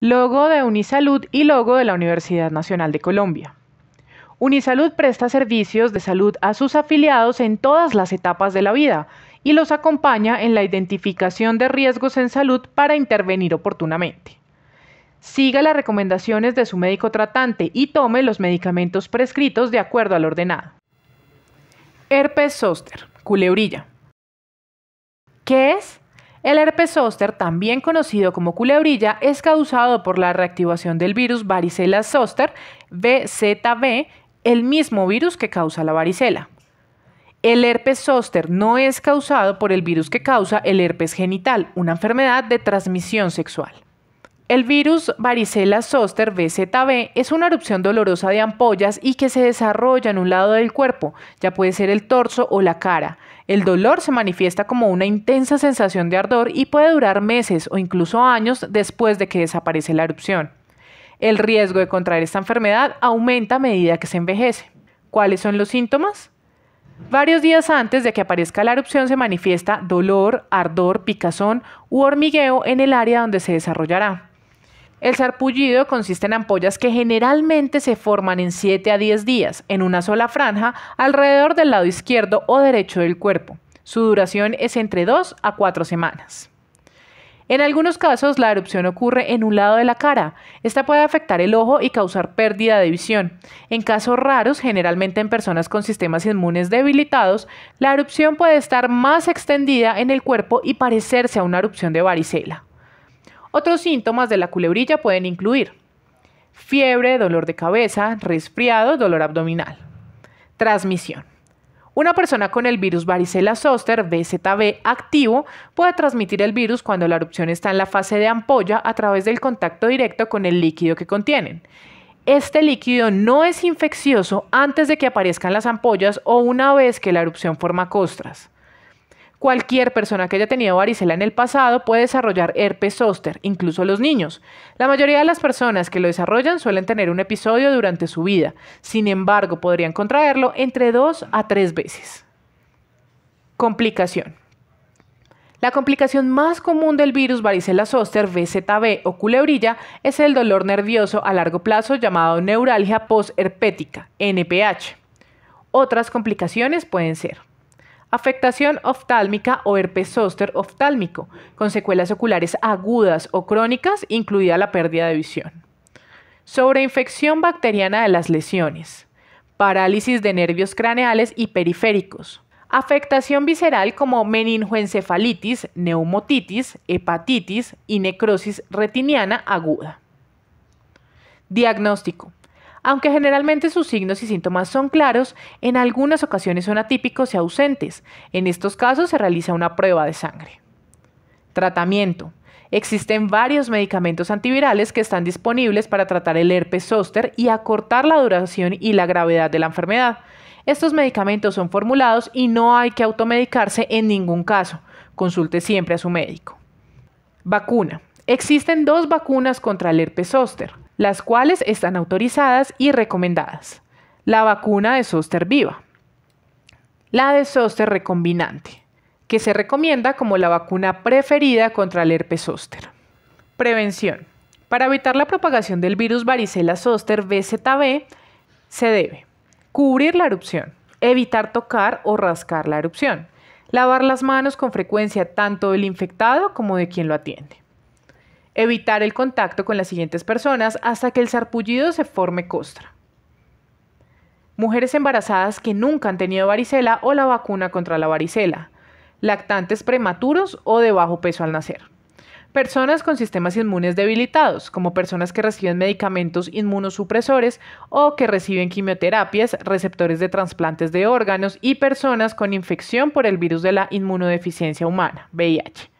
Logo de Unisalud y logo de la Universidad Nacional de Colombia. Unisalud presta servicios de salud a sus afiliados en todas las etapas de la vida y los acompaña en la identificación de riesgos en salud para intervenir oportunamente. Siga las recomendaciones de su médico tratante y tome los medicamentos prescritos de acuerdo al ordenado. Herpes zoster, culebrilla. ¿Qué es? El herpes zóster, también conocido como culebrilla, es causado por la reactivación del virus varicela zoster, VZV, el mismo virus que causa la varicela. El herpes zóster no es causado por el virus que causa el herpes genital, una enfermedad de transmisión sexual. El virus varicela zoster VZV es una erupción dolorosa de ampollas y que se desarrolla en un lado del cuerpo, ya puede ser el torso o la cara. El dolor se manifiesta como una intensa sensación de ardor y puede durar meses o incluso años después de que desaparece la erupción. El riesgo de contraer esta enfermedad aumenta a medida que se envejece. ¿Cuáles son los síntomas? Varios días antes de que aparezca la erupción se manifiesta dolor, ardor, picazón u hormigueo en el área donde se desarrollará. El sarpullido consiste en ampollas que generalmente se forman en 7 a 10 días, en una sola franja, alrededor del lado izquierdo o derecho del cuerpo. Su duración es entre 2 a 4 semanas. En algunos casos, la erupción ocurre en un lado de la cara. Esta puede afectar el ojo y causar pérdida de visión. En casos raros, generalmente en personas con sistemas inmunes debilitados, la erupción puede estar más extendida en el cuerpo y parecerse a una erupción de varicela. Otros síntomas de la culebrilla pueden incluir fiebre, dolor de cabeza, resfriado, dolor abdominal. Transmisión. Una persona con el virus varicela zoster VZV activo puede transmitir el virus cuando la erupción está en la fase de ampolla a través del contacto directo con el líquido que contienen. Este líquido no es infeccioso antes de que aparezcan las ampollas o una vez que la erupción forma costras. Cualquier persona que haya tenido varicela en el pasado puede desarrollar herpes zóster, incluso los niños. La mayoría de las personas que lo desarrollan suelen tener un episodio durante su vida. Sin embargo, podrían contraerlo entre dos a tres veces. Complicación. La complicación más común del virus varicela zoster VZB o culebrilla es el dolor nervioso a largo plazo llamado neuralgia postherpética, NPH. Otras complicaciones pueden ser Afectación oftálmica o herpes oftálmico, con secuelas oculares agudas o crónicas, incluida la pérdida de visión. Sobreinfección bacteriana de las lesiones. Parálisis de nervios craneales y periféricos. Afectación visceral como meningoencefalitis, neumotitis, hepatitis y necrosis retiniana aguda. Diagnóstico. Aunque generalmente sus signos y síntomas son claros, en algunas ocasiones son atípicos y ausentes. En estos casos se realiza una prueba de sangre. Tratamiento. Existen varios medicamentos antivirales que están disponibles para tratar el herpes zóster y acortar la duración y la gravedad de la enfermedad. Estos medicamentos son formulados y no hay que automedicarse en ningún caso. Consulte siempre a su médico. Vacuna. Existen dos vacunas contra el herpes zóster las cuales están autorizadas y recomendadas. La vacuna de Soster viva. La de Soster recombinante, que se recomienda como la vacuna preferida contra el herpes zóster. Prevención. Para evitar la propagación del virus varicela zoster BZB, se debe cubrir la erupción, evitar tocar o rascar la erupción, lavar las manos con frecuencia tanto del infectado como de quien lo atiende. Evitar el contacto con las siguientes personas hasta que el sarpullido se forme costra. Mujeres embarazadas que nunca han tenido varicela o la vacuna contra la varicela. Lactantes prematuros o de bajo peso al nacer. Personas con sistemas inmunes debilitados, como personas que reciben medicamentos inmunosupresores o que reciben quimioterapias, receptores de trasplantes de órganos y personas con infección por el virus de la inmunodeficiencia humana, VIH.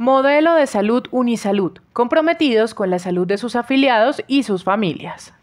Modelo de salud Unisalud, comprometidos con la salud de sus afiliados y sus familias.